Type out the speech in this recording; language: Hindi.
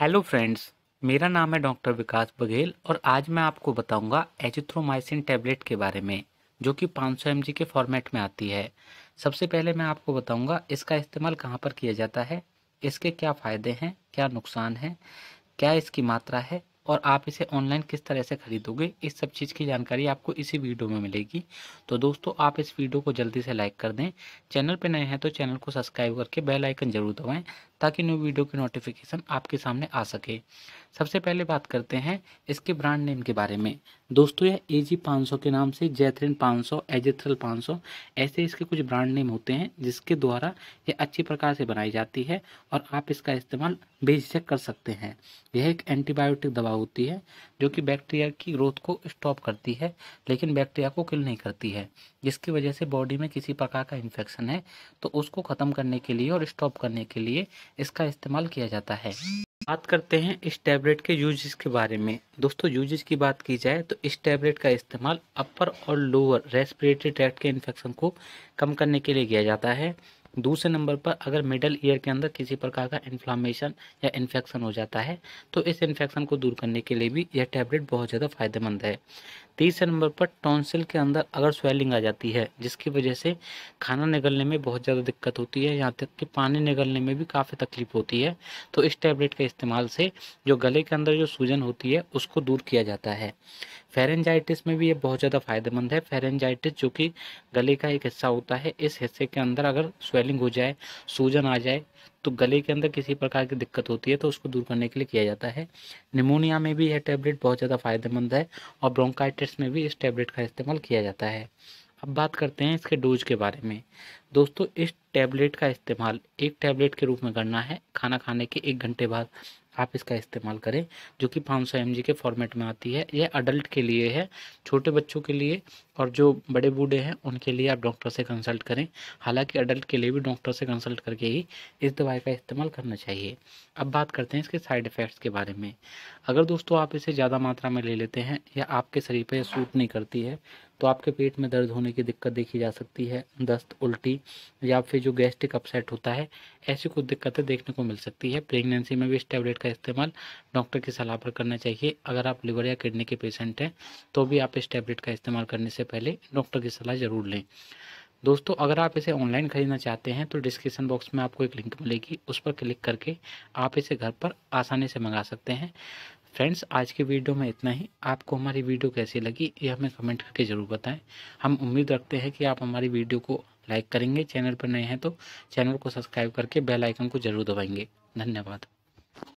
हेलो फ्रेंड्स मेरा नाम है डॉक्टर विकास बघेल और आज मैं आपको बताऊंगा एजिथ्रोमाइसिन टैबलेट के बारे में जो कि 500 सौ के फॉर्मेट में आती है सबसे पहले मैं आपको बताऊंगा इसका इस्तेमाल कहां पर किया जाता है इसके क्या फ़ायदे हैं क्या नुकसान हैं क्या इसकी मात्रा है और आप इसे ऑनलाइन किस तरह से खरीदोगे इस सब चीज़ की जानकारी आपको इसी वीडियो में मिलेगी तो दोस्तों आप इस वीडियो को जल्दी से लाइक कर दें चैनल पर नए हैं तो चैनल को सब्सक्राइब करके बेल आइकन जरूर दबाएं ताकि न्यू वीडियो की नोटिफिकेशन आपके सामने आ सके सबसे पहले बात करते हैं इसके ब्रांड नेम के बारे में दोस्तों यह ए जी के नाम से जैथरिन 500 एजेथ्रल 500 ऐसे इसके कुछ ब्रांड नेम होते हैं जिसके द्वारा यह अच्छी प्रकार से बनाई जाती है और आप इसका इस्तेमाल बेझिझक कर सकते हैं यह एक एंटीबायोटिक दवा होती है जो कि बैक्टीरिया की ग्रोथ को स्टॉप करती है लेकिन बैक्टीरिया को किल नहीं करती है जिसकी वजह से बॉडी में किसी प्रकार का इन्फेक्शन है तो उसको ख़त्म करने के लिए और स्टॉप करने के लिए इसका इस्तेमाल किया जाता है बात करते हैं इस टैबलेट के यूजेस के बारे में दोस्तों यूजेस की बात की जाए तो इस टैबलेट का इस्तेमाल अपर और लोअर रेस्पिरेटरी ट्रैक्ट के इन्फेक्शन को कम करने के लिए किया जाता है दूसरे नंबर पर अगर मिडल ईयर के अंदर किसी प्रकार का इन्फ्लामेशन या इन्फेक्शन हो जाता है तो इस इन्फेक्शन को दूर करने के लिए भी यह टैबलेट बहुत ज़्यादा फायदेमंद है तीसरे नंबर पर टॉन्सिल के अंदर अगर स्वेलिंग आ जाती है जिसकी वजह से खाना निगलने में बहुत ज़्यादा दिक्कत होती है यहाँ तक कि पानी निगलने में भी काफ़ी तकलीफ होती है तो इस टैबलेट के इस्तेमाल से जो गले के अंदर जो सूजन होती है उसको दूर किया जाता है फेरेंजाइटिस में भी ये बहुत ज़्यादा फायदेमंद है फेरेंजाइटिस जो कि गले का एक हिस्सा होता है इस हिस्से के अंदर अगर स्वेलिंग हो जाए सूजन आ जाए तो गले के अंदर किसी प्रकार की दिक्कत होती है तो उसको दूर करने के लिए किया जाता है निमोनिया में भी यह टैबलेट बहुत ज़्यादा फ़ायदेमंद है और ब्रोंकाइटिस में भी इस टैबलेट का इस्तेमाल किया जाता है अब बात करते हैं इसके डोज के बारे में दोस्तों इस टैबलेट का इस्तेमाल एक टैबलेट के रूप में करना है खाना खाने के एक घंटे बाद आप इसका इस्तेमाल करें जो कि पाँच सौ के फॉर्मेट में आती है यह अडल्ट के लिए है छोटे बच्चों के लिए और जो बड़े बूढ़े हैं उनके लिए आप डॉक्टर से कंसल्ट करें हालांकि अडल्ट के लिए भी डॉक्टर से कंसल्ट करके ही इस दवाई का इस्तेमाल करना चाहिए अब बात करते हैं इसके साइड इफ़ेक्ट्स के बारे में अगर दोस्तों आप इसे ज़्यादा मात्रा में ले लेते हैं या आपके शरीर पर सूट नहीं करती है तो आपके पेट में दर्द होने की दिक्कत देखी जा सकती है दस्त उल्टी या फिर जो गैस्ट्रिक अपसेट होता है ऐसी कुछ दिक्कतें देखने को मिल सकती है प्रेगनेंसी में भी इस टैबलेट का इस्तेमाल डॉक्टर की सलाह पर करना चाहिए अगर आप लिवर या किडनी के पेशेंट हैं तो भी आप इस टैबलेट का इस्तेमाल करने से पहले डॉक्टर की सलाह ज़रूर लें दोस्तों अगर आप इसे ऑनलाइन ख़रीदना चाहते हैं तो डिस्क्रिप्शन बॉक्स में आपको एक लिंक मिलेगी उस पर क्लिक करके आप इसे घर पर आसानी से मंगा सकते हैं फ्रेंड्स आज की वीडियो में इतना ही आपको हमारी वीडियो कैसी लगी ये हमें कमेंट करके ज़रूर बताएं हम उम्मीद रखते हैं कि आप हमारी वीडियो को लाइक करेंगे चैनल पर नए हैं तो चैनल को सब्सक्राइब करके बेल आइकन को ज़रूर दबाएंगे धन्यवाद